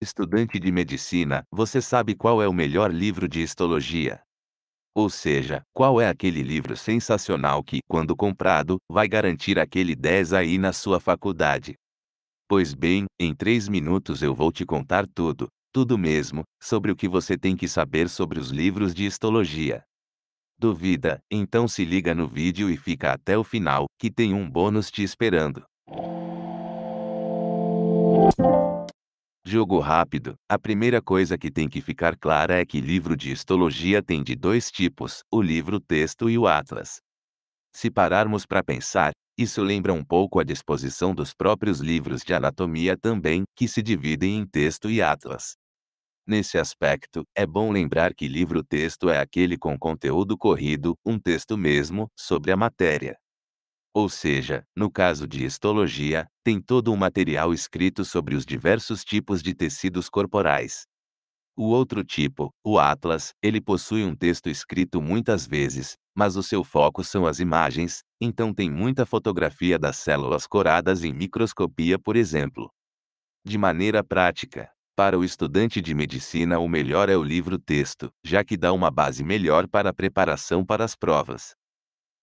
estudante de medicina, você sabe qual é o melhor livro de histologia. Ou seja, qual é aquele livro sensacional que, quando comprado, vai garantir aquele 10 aí na sua faculdade. Pois bem, em 3 minutos eu vou te contar tudo, tudo mesmo, sobre o que você tem que saber sobre os livros de histologia. Duvida? Então se liga no vídeo e fica até o final, que tem um bônus te esperando. Jogo rápido. A primeira coisa que tem que ficar clara é que livro de histologia tem de dois tipos: o livro-texto e o atlas. Se pararmos para pensar, isso lembra um pouco a disposição dos próprios livros de anatomia também, que se dividem em texto e atlas. Nesse aspecto, é bom lembrar que livro-texto é aquele com conteúdo corrido, um texto mesmo, sobre a matéria ou seja, no caso de histologia, tem todo um material escrito sobre os diversos tipos de tecidos corporais. O outro tipo, o Atlas, ele possui um texto escrito muitas vezes, mas o seu foco são as imagens, então tem muita fotografia das células coradas em microscopia, por exemplo. De maneira prática, para o estudante de medicina, o melhor é o livro-texto, já que dá uma base melhor para a preparação para as provas.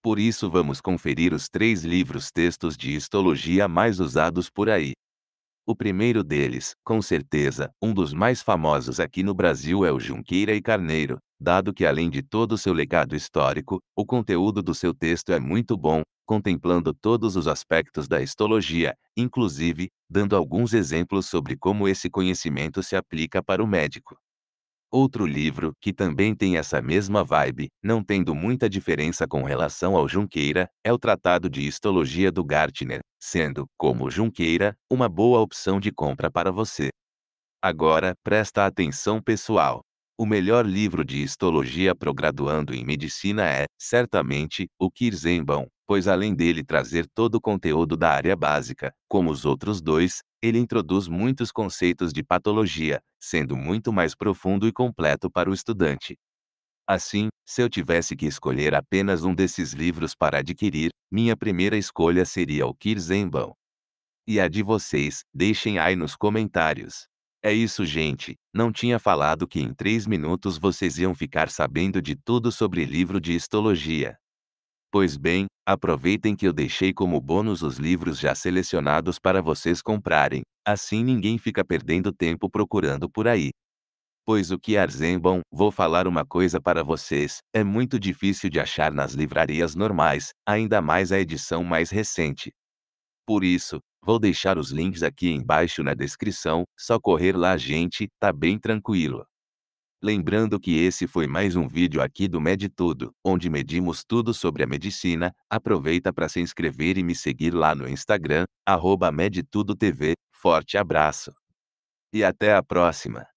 Por isso vamos conferir os três livros textos de histologia mais usados por aí. O primeiro deles, com certeza, um dos mais famosos aqui no Brasil é o Junqueira e Carneiro, dado que além de todo seu legado histórico, o conteúdo do seu texto é muito bom, contemplando todos os aspectos da histologia, inclusive, dando alguns exemplos sobre como esse conhecimento se aplica para o médico. Outro livro, que também tem essa mesma vibe, não tendo muita diferença com relação ao Junqueira, é o Tratado de Histologia do Gartner, sendo, como Junqueira, uma boa opção de compra para você. Agora, presta atenção pessoal. O melhor livro de histologia para graduando em medicina é, certamente, o Kirzenbaum, pois além dele trazer todo o conteúdo da área básica, como os outros dois, ele introduz muitos conceitos de patologia, sendo muito mais profundo e completo para o estudante. Assim, se eu tivesse que escolher apenas um desses livros para adquirir, minha primeira escolha seria o Kirzenbaum. E a de vocês, deixem aí nos comentários. É isso, gente. Não tinha falado que em três minutos vocês iam ficar sabendo de tudo sobre livro de histologia. Pois bem, aproveitem que eu deixei como bônus os livros já selecionados para vocês comprarem, assim ninguém fica perdendo tempo procurando por aí. Pois o que Arzembam, vou falar uma coisa para vocês, é muito difícil de achar nas livrarias normais, ainda mais a edição mais recente. Por isso, Vou deixar os links aqui embaixo na descrição, só correr lá gente, tá bem tranquilo. Lembrando que esse foi mais um vídeo aqui do Med Tudo, onde medimos tudo sobre a medicina, aproveita para se inscrever e me seguir lá no Instagram, arroba MedTudoTV, forte abraço! E até a próxima!